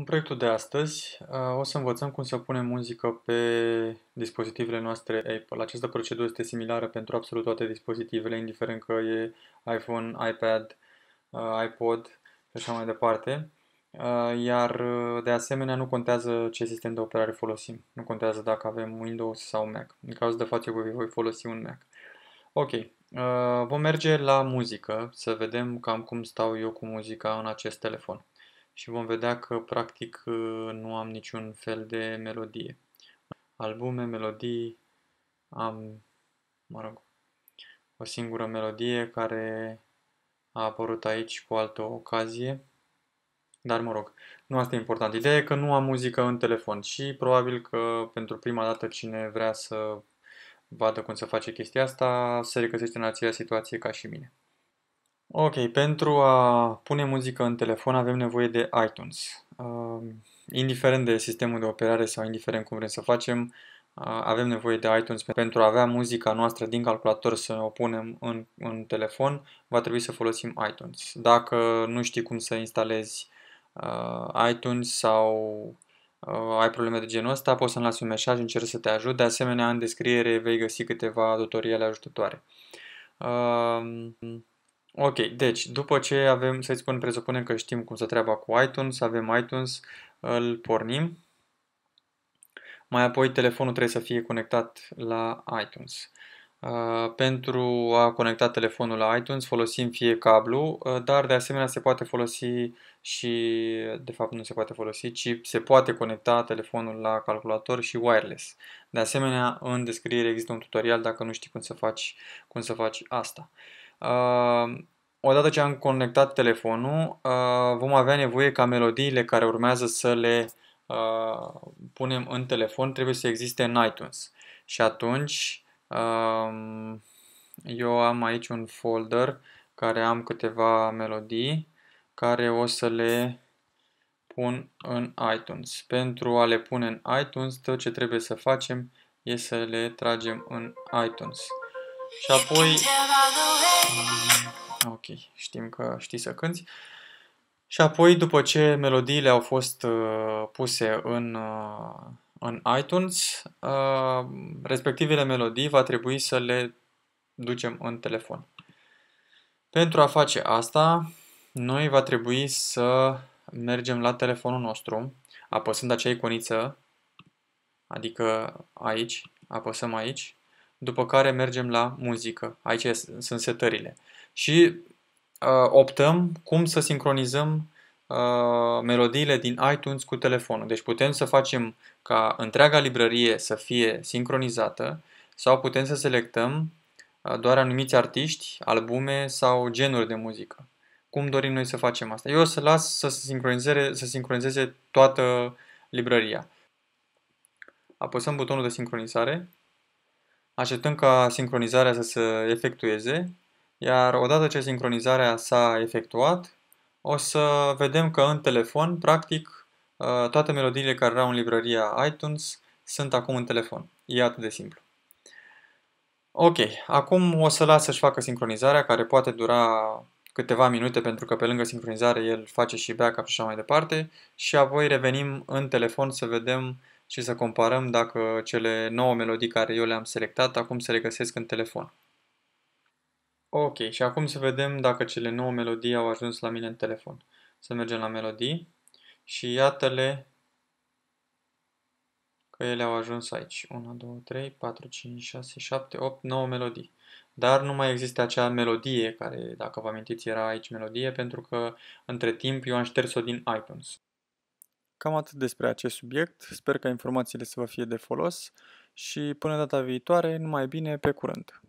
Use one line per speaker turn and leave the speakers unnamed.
În proiectul de astăzi uh, o să învățăm cum să punem muzică pe dispozitivele noastre Apple. Această procedură este similară pentru absolut toate dispozitivele, indiferent că e iPhone, iPad, uh, iPod și așa mai departe. Uh, iar de asemenea nu contează ce sistem de operare folosim. Nu contează dacă avem Windows sau Mac. În cazul de față eu voi folosi un Mac. Ok, vom merge la muzică să vedem cam cum stau eu cu muzica în acest telefon și vom vedea că practic ă, nu am niciun fel de melodie. Albume, melodii, am, mă rog, o singură melodie care a apărut aici cu altă ocazie. Dar mă rog, nu asta e important. Ideea e că nu am muzică în telefon și probabil că pentru prima dată cine vrea să vadă cum se face chestia asta se regăsește în aceeași situație ca și mine. Ok, pentru a pune muzică în telefon avem nevoie de iTunes. Uh, indiferent de sistemul de operare sau indiferent cum vrem să facem, uh, avem nevoie de iTunes pentru a avea muzica noastră din calculator să o punem în, în telefon, va trebui să folosim iTunes. Dacă nu știi cum să instalezi uh, iTunes sau uh, ai probleme de genul ăsta, poți să-mi lasi un mesaj, încerc să te ajut. De asemenea, în descriere vei găsi câteva tutoriale ajutătoare. Uh, Ok, deci după ce avem, să-i spun, presupunem că știm cum să treaba cu iTunes, avem iTunes, îl pornim. Mai apoi telefonul trebuie să fie conectat la iTunes. Uh, pentru a conecta telefonul la iTunes folosim fie cablu, uh, dar de asemenea se poate folosi și, de fapt nu se poate folosi, ci se poate conecta telefonul la calculator și wireless. De asemenea, în descriere există un tutorial dacă nu știi cum să faci, cum să faci asta. Uh, Uh, odată ce am conectat telefonul, uh, vom avea nevoie ca melodiile care urmează să le uh, punem în telefon trebuie să existe în iTunes. Și atunci uh, eu am aici un folder care am câteva melodii care o să le pun în iTunes. Pentru a le pune în iTunes, tot ce trebuie să facem e să le tragem în iTunes. Și apoi... Ah, ok, știm că știi să cânti. Și apoi, după ce melodiile au fost uh, puse în, uh, în iTunes, uh, respectivele melodii va trebui să le ducem în telefon. Pentru a face asta, noi va trebui să mergem la telefonul nostru, apăsând acea iconiță, adică aici, apăsăm aici, după care mergem la muzică. Aici sunt setările. Și uh, optăm cum să sincronizăm uh, melodiile din iTunes cu telefonul. Deci putem să facem ca întreaga librărie să fie sincronizată sau putem să selectăm uh, doar anumiți artiști, albume sau genuri de muzică. Cum dorim noi să facem asta? Eu o să las să se sincronizeze, să sincronizeze toată librăria. Apăsăm butonul de sincronizare Așteptăm ca sincronizarea să se efectueze, iar odată ce sincronizarea s-a efectuat, o să vedem că în telefon, practic, uh, toate melodiile care erau în librăria iTunes sunt acum în telefon. E atât de simplu. Ok, acum o să las să-și facă sincronizarea, care poate dura câteva minute, pentru că pe lângă sincronizare el face și backup și așa mai departe, și apoi revenim în telefon să vedem și să comparăm dacă cele 9 melodii care eu le-am selectat acum se regăsesc în telefon. Ok, și acum să vedem dacă cele 9 melodii au ajuns la mine în telefon. Să mergem la melodii și iată-le că ele au ajuns aici. 1, 2, 3, 4, 5, 6, 7, 8, 9 melodii. Dar nu mai există acea melodie care, dacă vă amintiți, era aici melodie, pentru că între timp eu am șters-o din iTunes. Cam atât despre acest subiect, sper că informațiile să vă fie de folos și până data viitoare, numai bine, pe curând!